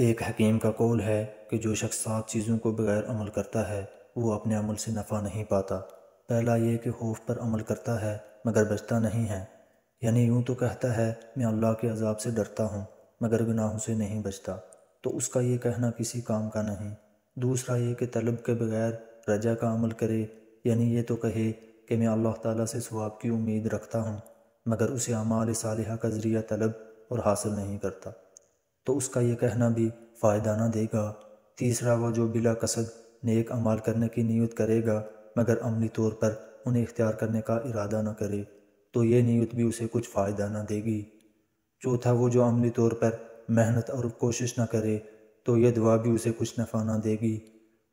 एक हकीम का कौल है कि जो शख्स सात चीज़ों को बगैर अमल करता है वो अपने अमल से नफ़ा नहीं पाता पहला ये कि खौफ पर अमल करता है मगर बचता नहीं है यानी यूं तो कहता है मैं अल्लाह के अजाब से डरता हूँ मगर गुनाहों से नहीं बचता तो उसका ये कहना किसी काम का नहीं दूसरा ये कि तलब के बगैर रजा का अमल करे यानी ये तो कहे कि मैं अल्लाह ताला से स्वाब की उम्मीद रखता हूँ मगर उसे अमाल साल का ज़रिया तलब और हासिल नहीं करता तो उसका यह कहना भी फ़ायदा ना देगा तीसरा वह जो बिला कसद नेक अमाल करने की नीयत करेगा मगर अमली तौर पर उन्हें इख्तियार करने का इरादा ना करे तो ये नीयत भी उसे कुछ फ़ायदा ना देगी चौथा वो जो अमली तौर पर मेहनत और कोशिश ना करे तो यह दुआ भी उसे कुछ नफा ना देगी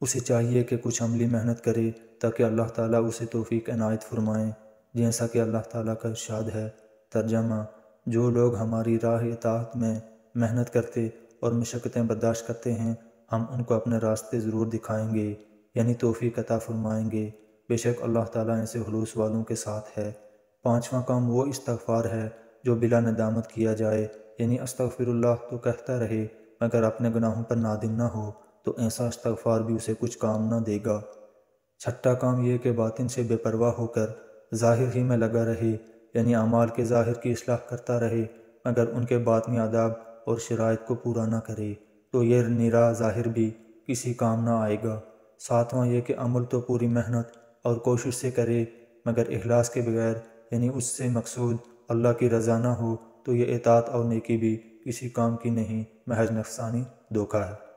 उसे चाहिए कि कुछ अमली मेहनत करे ताकि अल्लाह ताला उसे तोफ़ी अनायत फरमाएँ जैसा कि अल्लाह ताला का इर्शाद है तर्जमा जो लोग हमारी राह इतात में मेहनत करते और मशक्कतें बर्दाश्त करते हैं हम उनको अपने रास्ते ज़रूर दिखाएंगे यानी तोहफ़ी कता फरमाएंगे बेशक अल्लाह ताला ऐसे हलूस वालों के साथ है पाँचवा काम वो इस्तफ़ार है जो बिला नदामत किया जाए यानी अस्तफ़िरल्लाह तो कहता रहे मगर अपने गुनाहों पर नादिम ना हो तो ऐसा इस्तफ़ार भी उसे कुछ काम ना देगा छठा काम यह कि बातिन से बेपरवाह होकर ज़ाहिर ही में लगा रहे यानी अमाल के ज़ाहिर की असलाह करता रहे मगर उनके में आदाब और शरात को पूरा ना करे तो यह निरा ज़ाहिर भी किसी काम ना आएगा सातवां यह कि अमल तो पूरी मेहनत और कोशिश से करे मगर अखलास के बगैर यानी उससे मकसूद अल्लाह की रजा ना हो तो यह एतात और नेकी भी किसी काम की नहीं महज नफसानी धोखा है